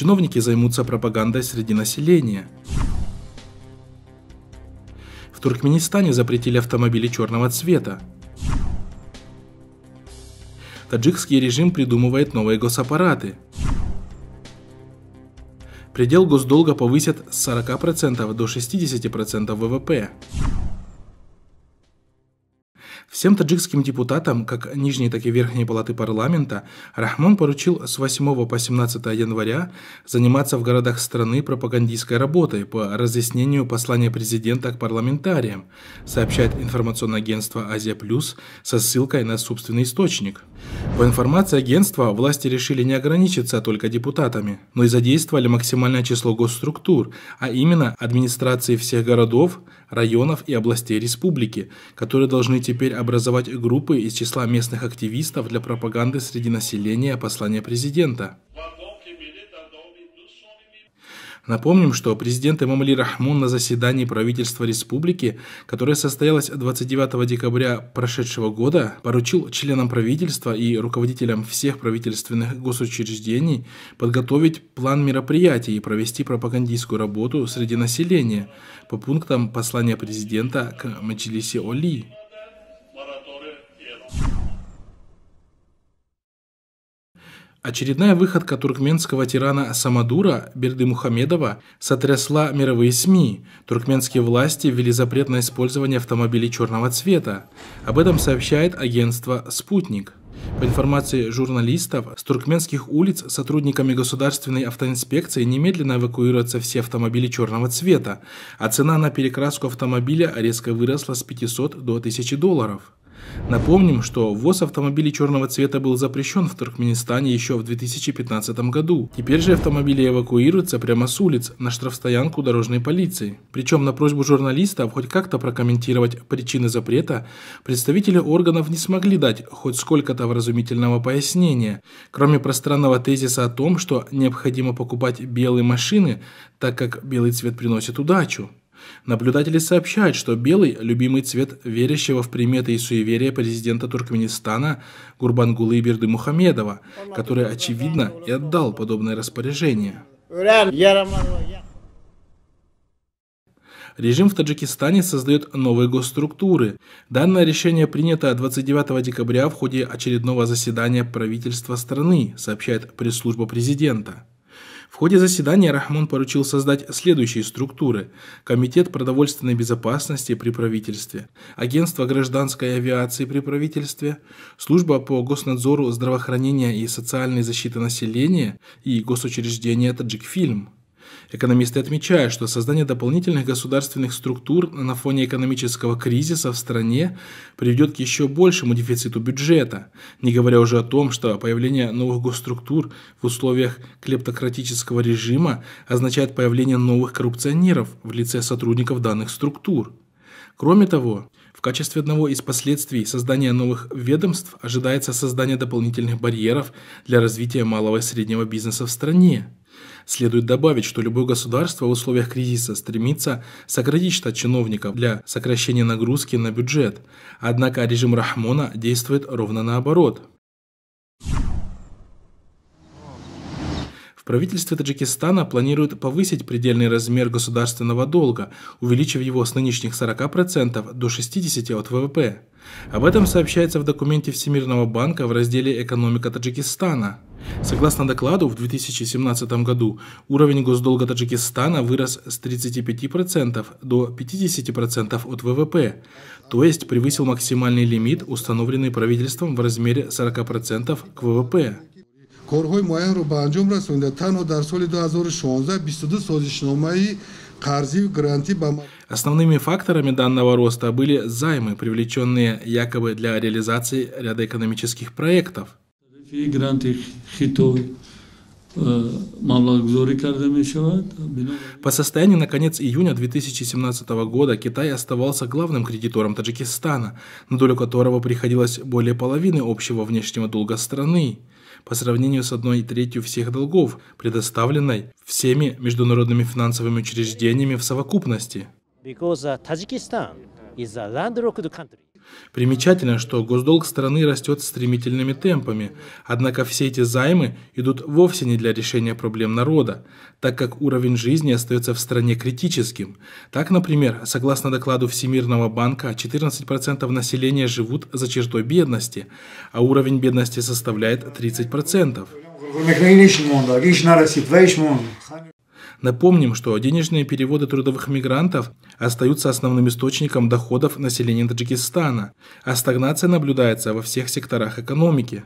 Чиновники займутся пропагандой среди населения. В Туркменистане запретили автомобили черного цвета. Таджикский режим придумывает новые госаппараты. Предел госдолга повысят с 40% до 60% ВВП. Всем таджикским депутатам, как нижней, так и верхней палаты парламента, Рахмон поручил с 8 по 17 января заниматься в городах страны пропагандистской работой по разъяснению послания президента к парламентариям, сообщает информационное агентство «Азия Плюс» со ссылкой на собственный источник – по информации агентства, власти решили не ограничиться только депутатами, но и задействовали максимальное число госструктур, а именно администрации всех городов, районов и областей республики, которые должны теперь образовать группы из числа местных активистов для пропаганды среди населения послания президента. Напомним, что президент Имамали Рахмон на заседании правительства республики, которое состоялось 29 декабря прошедшего года, поручил членам правительства и руководителям всех правительственных госучреждений подготовить план мероприятий и провести пропагандистскую работу среди населения по пунктам послания президента к Маджилисе Оли. Очередная выходка туркменского тирана Самадура Берды Мухамедова сотрясла мировые СМИ. Туркменские власти ввели запрет на использование автомобилей черного цвета. Об этом сообщает агентство «Спутник». По информации журналистов, с туркменских улиц сотрудниками государственной автоинспекции немедленно эвакуируются все автомобили черного цвета, а цена на перекраску автомобиля резко выросла с 500 до 1000 долларов. Напомним, что ввоз автомобилей черного цвета был запрещен в Туркменистане еще в 2015 году. Теперь же автомобили эвакуируются прямо с улиц на штрафстоянку дорожной полиции. Причем на просьбу журналистов хоть как-то прокомментировать причины запрета представители органов не смогли дать хоть сколько-то вразумительного пояснения, кроме пространного тезиса о том, что необходимо покупать белые машины, так как белый цвет приносит удачу. Наблюдатели сообщают, что белый – любимый цвет верящего в приметы и суеверия президента Туркменистана Гурбангулы Берды Мухамедова, который, очевидно, и отдал подобное распоряжение. Режим в Таджикистане создает новые госструктуры. Данное решение принято 29 декабря в ходе очередного заседания правительства страны, сообщает пресс-служба президента. В ходе заседания Рахмон поручил создать следующие структуры. Комитет продовольственной безопасности при правительстве, Агентство гражданской авиации при правительстве, Служба по госнадзору здравоохранения и социальной защиты населения и госучреждение «Таджикфильм». Экономисты отмечают, что создание дополнительных государственных структур на фоне экономического кризиса в стране приведет к еще большему дефициту бюджета, не говоря уже о том, что появление новых госструктур в условиях клептократического режима означает появление новых коррупционеров в лице сотрудников данных структур. Кроме того, в качестве одного из последствий создания новых ведомств ожидается создание дополнительных барьеров для развития малого и среднего бизнеса в стране. Следует добавить, что любое государство в условиях кризиса стремится сократить штат чиновников для сокращения нагрузки на бюджет. Однако режим Рахмона действует ровно наоборот. В правительстве Таджикистана планируют повысить предельный размер государственного долга, увеличив его с нынешних 40% до 60% от ВВП. Об этом сообщается в документе Всемирного банка в разделе «Экономика Таджикистана». Согласно докладу, в 2017 году уровень госдолга Таджикистана вырос с 35% до 50% от ВВП, то есть превысил максимальный лимит, установленный правительством в размере 40% к ВВП. Основными факторами данного роста были займы, привлеченные якобы для реализации ряда экономических проектов. E, по состоянию на конец июня 2017 года Китай оставался главным кредитором Таджикистана, на долю которого приходилось более половины общего внешнего долга страны, по сравнению с одной третью всех долгов, предоставленной всеми международными финансовыми учреждениями в совокупности. Because, uh, Примечательно, что госдолг страны растет стремительными темпами, однако все эти займы идут вовсе не для решения проблем народа, так как уровень жизни остается в стране критическим. Так, например, согласно докладу Всемирного банка, 14% населения живут за чертой бедности, а уровень бедности составляет 30%. Напомним, что денежные переводы трудовых мигрантов остаются основным источником доходов населения Таджикистана, а стагнация наблюдается во всех секторах экономики.